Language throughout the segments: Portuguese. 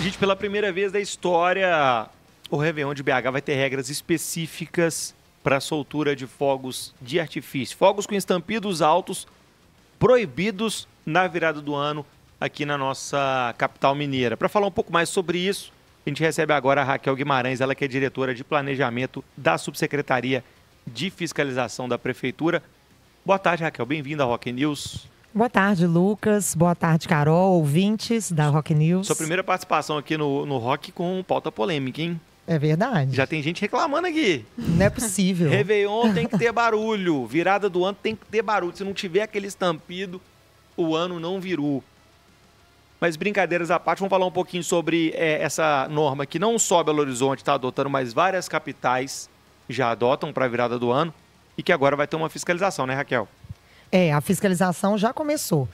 Gente, pela primeira vez da história, o Réveillon de BH vai ter regras específicas para soltura de fogos de artifício. Fogos com estampidos altos proibidos na virada do ano aqui na nossa capital mineira. Para falar um pouco mais sobre isso, a gente recebe agora a Raquel Guimarães, ela que é diretora de planejamento da Subsecretaria de Fiscalização da Prefeitura. Boa tarde, Raquel. Bem-vinda ao Rock News. Boa tarde, Lucas. Boa tarde, Carol, ouvintes da Rock News. Sua primeira participação aqui no, no Rock com pauta polêmica, hein? É verdade. Já tem gente reclamando aqui. Não é possível. Réveillon tem que ter barulho. Virada do ano tem que ter barulho. Se não tiver aquele estampido, o ano não virou. Mas brincadeiras à parte, vamos falar um pouquinho sobre é, essa norma que não só Belo Horizonte está adotando, mas várias capitais já adotam para a virada do ano e que agora vai ter uma fiscalização, né, Raquel? É, a fiscalização já começou.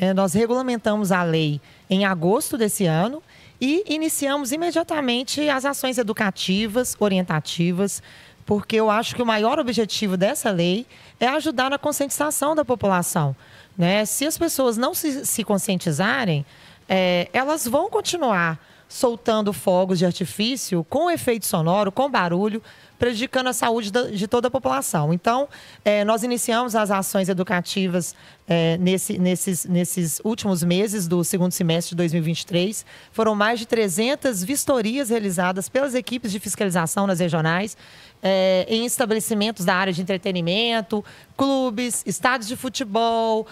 É, nós regulamentamos a lei em agosto desse ano e iniciamos imediatamente as ações educativas, orientativas, porque eu acho que o maior objetivo dessa lei é ajudar na conscientização da população. Né? Se as pessoas não se, se conscientizarem, é, elas vão continuar soltando fogos de artifício com efeito sonoro, com barulho, prejudicando a saúde de toda a população. Então, é, nós iniciamos as ações educativas é, nesse, nesses, nesses últimos meses do segundo semestre de 2023. Foram mais de 300 vistorias realizadas pelas equipes de fiscalização nas regionais, é, em estabelecimentos da área de entretenimento, clubes, estádios de futebol,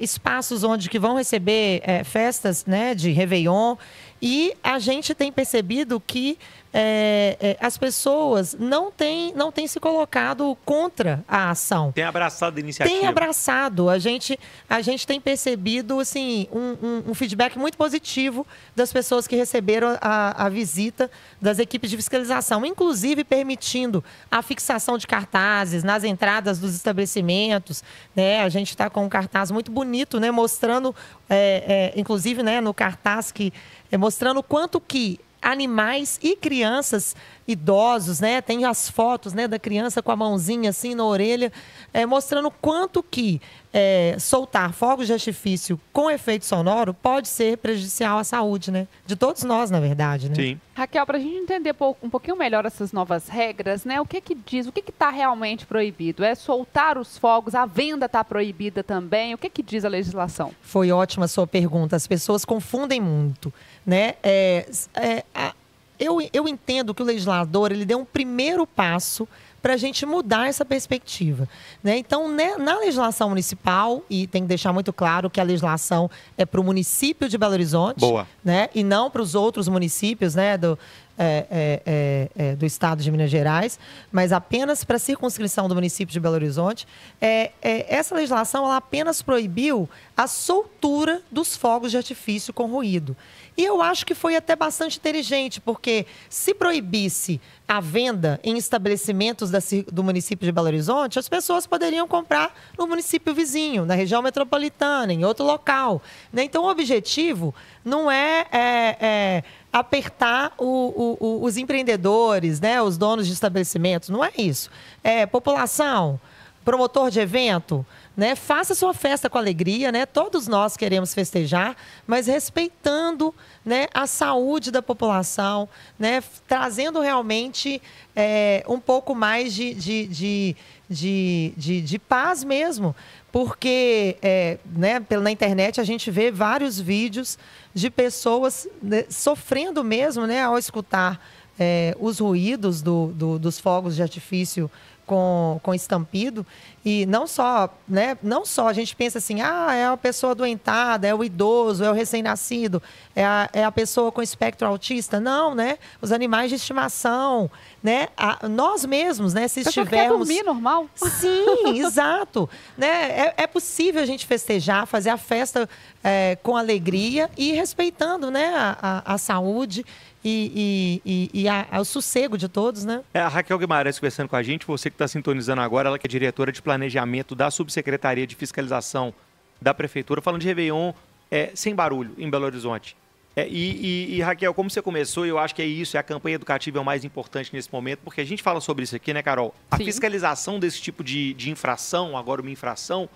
espaços onde que vão receber festas né, de Réveillon. E a gente tem percebido que é, é, as pessoas não têm, não tem se colocado contra a ação. Tem abraçado a iniciativa. Tem abraçado. A gente, a gente tem percebido assim, um, um, um feedback muito positivo das pessoas que receberam a, a, visita das equipes de fiscalização, inclusive permitindo a fixação de cartazes nas entradas dos estabelecimentos. Né? A gente está com um cartaz muito bonito, né? mostrando é, é, inclusive né, no cartaz, que, é, mostrando o quanto que animais e crianças idosos, né? Tem as fotos, né, da criança com a mãozinha assim na orelha, é, mostrando quanto que é, soltar fogos de artifício com efeito sonoro pode ser prejudicial à saúde, né? De todos nós, na verdade, né? Sim. Raquel, para a gente entender um pouquinho melhor essas novas regras, né? O que que diz, o que que está realmente proibido? É soltar os fogos, a venda está proibida também, o que que diz a legislação? Foi ótima a sua pergunta, as pessoas confundem muito, né? É, é, a, eu, eu entendo que o legislador ele deu um primeiro passo para a gente mudar essa perspectiva. Né? Então, né, na legislação municipal, e tem que deixar muito claro que a legislação é para o município de Belo Horizonte Boa. Né, e não para os outros municípios né, do, é, é, é, é, do estado de Minas Gerais, mas apenas para a circunscrição do município de Belo Horizonte, é, é, essa legislação ela apenas proibiu a soltura dos fogos de artifício com ruído. E eu acho que foi até bastante inteligente, porque se proibisse a venda em estabelecimentos da, do município de Belo Horizonte, as pessoas poderiam comprar no município vizinho, na região metropolitana, em outro local. Né? Então, o objetivo não é, é, é apertar o, o, o, os empreendedores, né? os donos de estabelecimentos. Não é isso. É população, promotor de evento né? Faça sua festa com alegria, né? Todos nós queremos festejar, mas respeitando né, a saúde da população, né? Trazendo realmente é, um pouco mais de, de, de de, de, de paz mesmo, porque é, né, na internet a gente vê vários vídeos de pessoas né, sofrendo mesmo né, ao escutar é, os ruídos do, do, dos fogos de artifício com, com estampido. E não só, né? Não só a gente pensa assim, ah, é a pessoa doentada, é o idoso, é o recém-nascido, é a, é a pessoa com espectro autista. Não, né? Os animais de estimação, né? A, nós mesmos, né? Se estivermos. Quer dormir normal? Sim, exato. Né? É, é, possível a gente festejar, fazer a festa é, com alegria e respeitando né? a, a, a saúde e, e, e, e a, a, o sossego de todos, né? É, a Raquel Guimarães conversando com a gente, você que está sintonizando agora, ela que é diretora de planejamento da Subsecretaria de Fiscalização da Prefeitura, falando de Réveillon é, sem barulho em Belo Horizonte. É, e, e, e, Raquel, como você começou, eu acho que é isso, é a campanha educativa é o mais importante nesse momento, porque a gente fala sobre isso aqui, né, Carol? A Sim. fiscalização desse tipo de, de infração, agora uma infração,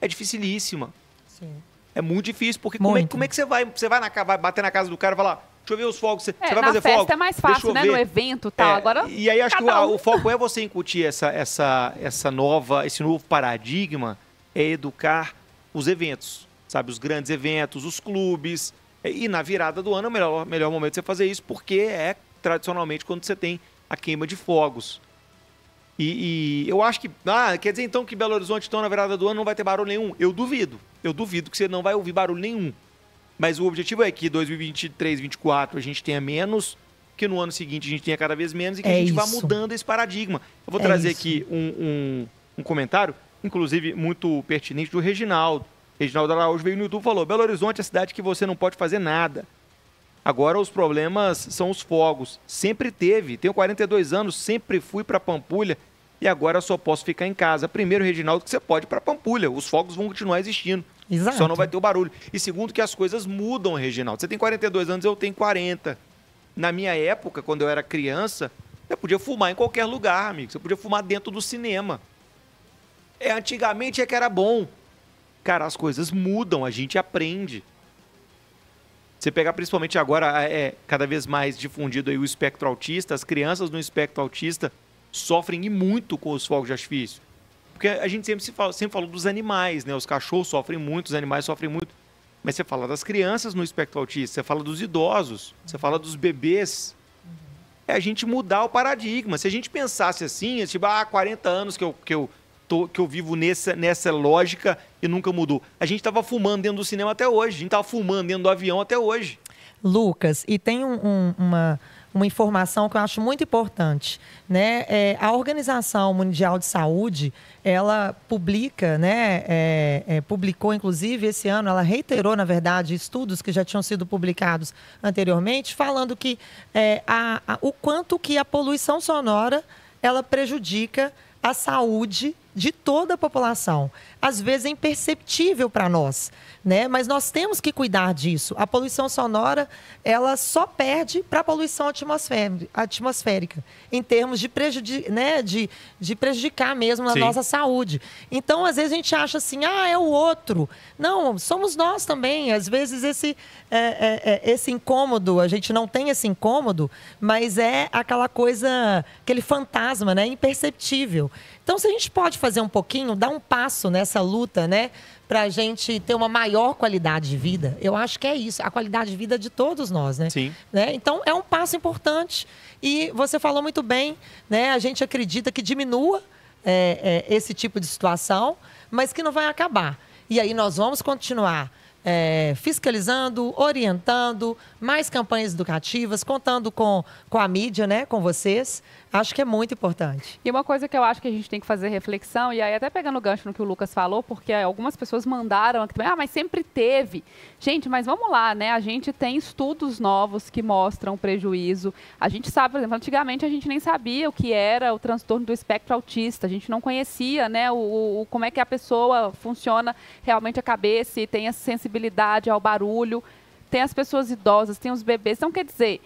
é dificilíssima. Sim. É muito difícil, porque como é, como é, que você vai, você vai, na, vai bater na casa do cara e falar, Deixa eu ver os fogos. Você é, vai na fazer festa foco? é mais fácil, né? Ver. No evento e tá? tal. É, Agora, e aí acho que o, um. o, foco é você incutir essa, essa, essa nova, esse novo paradigma, é educar os eventos, sabe? Os grandes eventos, os clubes. É, e na virada do ano é o melhor, melhor momento você fazer isso, porque é tradicionalmente quando você tem a queima de fogos. E, e, eu acho que. Ah, quer dizer então que Belo Horizonte, então, na virada do ano, não vai ter barulho nenhum? Eu duvido. Eu duvido que você não vai ouvir barulho nenhum. Mas o objetivo é que 2023, 2024 a gente tenha menos, que no ano seguinte a gente tenha cada vez menos e que é a gente isso. vá mudando esse paradigma. Eu vou é trazer isso. aqui um, um, um comentário, inclusive muito pertinente, do Reginaldo. Reginaldo Araújo veio no YouTube e falou: Belo Horizonte é a cidade que você não pode fazer nada. Agora os problemas são os fogos. Sempre teve. Tenho 42 anos, sempre fui para Pampulha e agora só posso ficar em casa. Primeiro, Reginaldo, que você pode para Pampulha. Os fogos vão continuar existindo. Exato. Só não vai ter o barulho. E segundo, que as coisas mudam, Reginaldo. Você tem 42 anos, eu tenho 40. Na minha época, quando eu era criança, eu podia fumar em qualquer lugar, amigo. Você podia fumar dentro do cinema. É, antigamente é que era bom. Cara, as coisas mudam, a gente aprende. Você pegar principalmente agora, é, é cada vez mais difundido aí o espectro autista, as crianças no espectro autista sofrem e muito com os fogos de artifício. Porque a gente sempre, se fala, sempre falou dos animais, né? Os cachorros sofrem muito, os animais sofrem muito. Mas você fala das crianças no espectro autista, você fala dos idosos, você fala dos bebês. Uhum. É a gente mudar o paradigma. Se a gente pensasse assim, é tipo, ah, 40 anos que eu, que eu, tô, que eu vivo nessa, nessa lógica e nunca mudou. A gente estava fumando dentro do cinema até hoje, a gente estava fumando dentro do avião até hoje. Lucas, e tem um, um, uma, uma informação que eu acho muito importante. Né? É, a Organização Mundial de Saúde, ela publica, né? É, é, publicou inclusive esse ano, ela reiterou, na verdade, estudos que já tinham sido publicados anteriormente, falando que é, a, a, o quanto que a poluição sonora ela prejudica a saúde de toda a população. Às vezes é imperceptível para nós, né? Mas nós temos que cuidar disso. A poluição sonora, ela só perde para a poluição atmosférica, em termos de, prejudi né? de, de prejudicar mesmo a Sim. nossa saúde. Então, às vezes a gente acha assim, ah, é o outro. Não, somos nós também. Às vezes esse, é, é, é esse incômodo, a gente não tem esse incômodo, mas é aquela coisa, aquele fantasma, né? Imperceptível. Então, se a gente pode fazer um pouquinho, dar um passo nessa luta, né? Para a gente ter uma maior qualidade de vida, eu acho que é isso, a qualidade de vida de todos nós, né? Sim. Né? Então, é um passo importante. E você falou muito bem, né? A gente acredita que diminua é, é, esse tipo de situação, mas que não vai acabar. E aí nós vamos continuar. É, fiscalizando, orientando, mais campanhas educativas, contando com, com a mídia, né, com vocês, Acho que é muito importante. E uma coisa que eu acho que a gente tem que fazer reflexão, e aí até pegando o gancho no que o Lucas falou, porque algumas pessoas mandaram aqui também, ah, mas sempre teve. Gente, mas vamos lá, né? A gente tem estudos novos que mostram prejuízo. A gente sabe, por exemplo, antigamente a gente nem sabia o que era o transtorno do espectro autista, a gente não conhecia, né, o, o como é que a pessoa funciona realmente a cabeça e tem a sensibilidade ao barulho tem as pessoas idosas, tem os bebês. Então, quer dizer,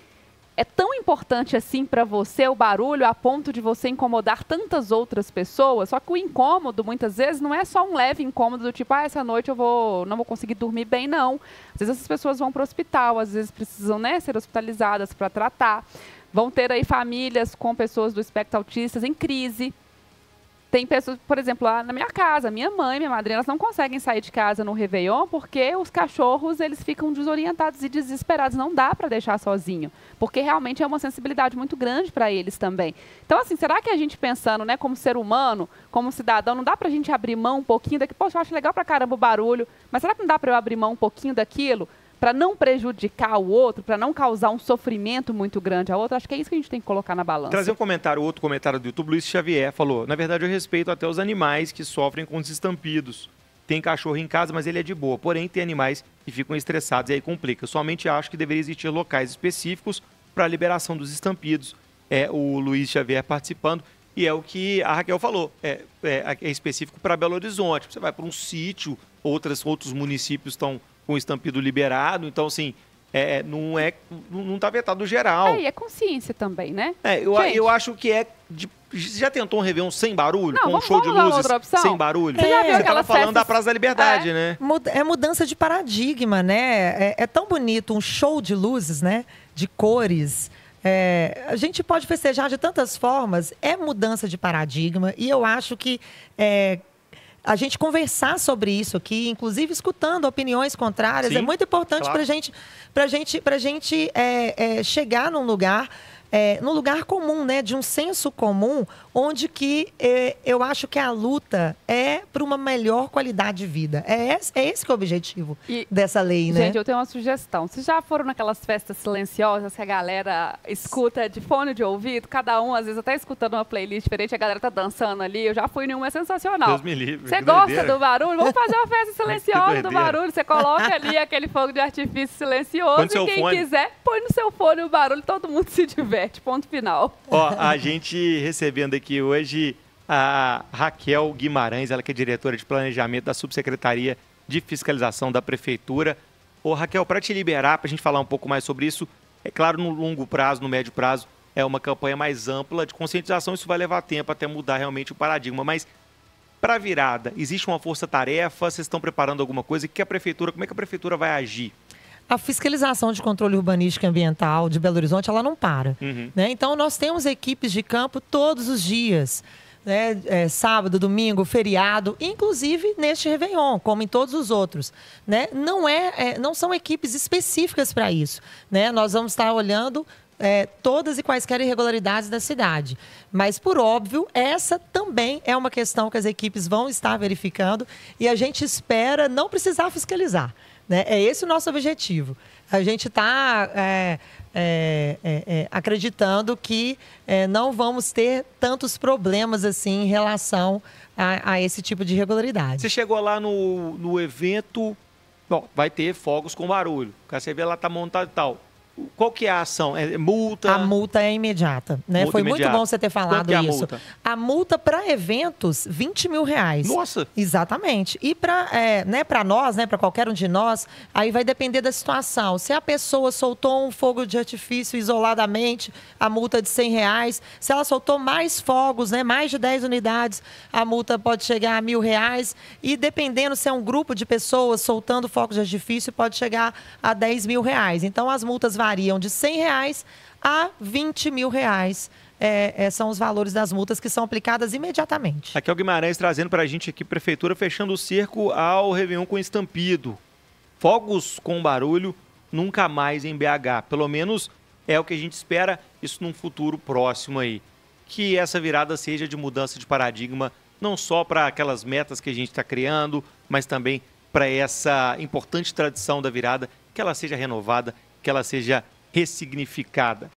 é tão importante assim para você o barulho a ponto de você incomodar tantas outras pessoas? Só que o incômodo muitas vezes não é só um leve incômodo do tipo, ah, essa noite eu vou não vou conseguir dormir bem não. Às vezes essas pessoas vão para o hospital, às vezes precisam, né, ser hospitalizadas para tratar. Vão ter aí famílias com pessoas do espectro autista em crise, tem pessoas, por exemplo, lá na minha casa, minha mãe, minha madrinha, elas não conseguem sair de casa no Réveillon porque os cachorros, eles ficam desorientados e desesperados, não dá para deixar sozinho, porque realmente é uma sensibilidade muito grande para eles também. Então, assim, será que a gente pensando, né, como ser humano, como cidadão, não dá para a gente abrir mão um pouquinho daqui? Poxa, eu acho legal para caramba o barulho, mas será que não dá para eu abrir mão um pouquinho daquilo? para não prejudicar o outro, para não causar um sofrimento muito grande ao outro, acho que é isso que a gente tem que colocar na balança. Trazer um comentário, outro comentário do YouTube, Luiz Xavier falou: na verdade, eu respeito até os animais que sofrem com os estampidos. Tem cachorro em casa, mas ele é de boa. Porém, tem animais que ficam estressados e aí complica. Eu somente acho que deveria existir locais específicos para a liberação dos estampidos. É o Luiz Xavier participando. E é o que a Raquel falou, é, é, é específico para Belo Horizonte. Você vai para um sítio, outros municípios estão com o estampido liberado. Então, assim, é, é não é não está vetado geral. É, e é consciência também, né? É, eu, eu acho que é de, já tentou um Réveillon sem barulho? Não, com vamos, um show de luzes sem barulho? Você já é. viu Você tava falando festas... da Praça da Liberdade, é. né? É mudança de paradigma, né? É, é, tão bonito um show de luzes, né? De cores. É, a gente pode festejar de tantas formas. É mudança de paradigma. E eu acho que a gente conversar sobre isso aqui, inclusive escutando opiniões contrárias, é Sim, é muito importante claro. para gente, pra gente, pra gente é, é, chegar num lugar, é, num lugar comum, né, de um senso comum, onde que eh, eu acho que a luta é para uma melhor qualidade de vida. É esse, é esse que é o objetivo e, dessa lei, né? Gente, eu tenho uma sugestão. Vocês já foram naquelas festas silenciosas que a galera escuta de fone de ouvido? Cada um, às vezes, até escutando uma playlist diferente, a galera tá dançando ali. Eu já fui em uma, é sensacional. Deus me livre. Você gosta doideira. do barulho? Vamos fazer uma festa silenciosa do barulho. Você coloca ali aquele fogo de artifício silencioso e quem fone. quiser, põe no seu fone o barulho, todo mundo se diverte. Ponto final. Ó, a gente recebendo aqui aqui hoje a Raquel Guimarães, ela que é diretora de planejamento da Subsecretaria de Fiscalização da Prefeitura. Ô Raquel, para te liberar, para a gente falar um pouco mais sobre isso, é claro, no longo prazo, no médio prazo, é uma campanha mais ampla de conscientização, isso vai levar tempo até mudar realmente o paradigma, mas para virada, existe uma força-tarefa? Vocês estão preparando alguma coisa? O que a prefeitura, como é que a prefeitura vai agir? a fiscalização de controle urbanístico e ambiental de Belo Horizonte ela não para. Uhum. Né? Então, nós temos equipes de campo todos os dias. Né? É, sábado, domingo, feriado, inclusive neste Réveillon, como em todos os outros. Né? Não, é, é não são equipes específicas para isso. Né? Nós vamos estar olhando é, todas e quaisquer irregularidades da cidade. Mas, por óbvio, essa também é uma questão que as equipes vão estar verificando e a gente espera não precisar fiscalizar. Né? É esse o nosso objetivo. A gente está é, é, é, é, acreditando que é, não vamos ter tantos problemas assim em relação a, a, esse tipo de irregularidade. Você chegou lá no, no evento, bom, vai ter fogos com barulho. O KCV lá está montado e tal qual que é a ação? É multa? A multa é imediata, né? Multa Foi imediata. muito bom você ter falado é a isso. Multa? A multa para eventos, 20 mil reais. Nossa! Exatamente. E para é, né, nós, né, para qualquer um de nós, aí vai depender da situação. Se a pessoa soltou um fogo de artifício isoladamente, a multa é de 100 reais. Se ela soltou mais fogos, né, mais de 10 unidades, a multa pode chegar a mil reais. E dependendo se é um grupo de pessoas soltando fogos de artifício, pode chegar a 10 mil reais. Então, as multas variam variam de 100 reais a 20 mil reais. É, é, são os valores das multas que são aplicadas imediatamente. Aqui é o Guimarães trazendo para a gente aqui, Prefeitura, fechando o cerco ao Réveillon com estampido. Fogos com barulho nunca mais em BH. Pelo menos é o que a gente espera, isso num futuro próximo aí. Que essa virada seja de mudança de paradigma, não só para aquelas metas que a gente está criando, mas também para essa importante tradição da virada, que ela seja renovada que ela seja ressignificada.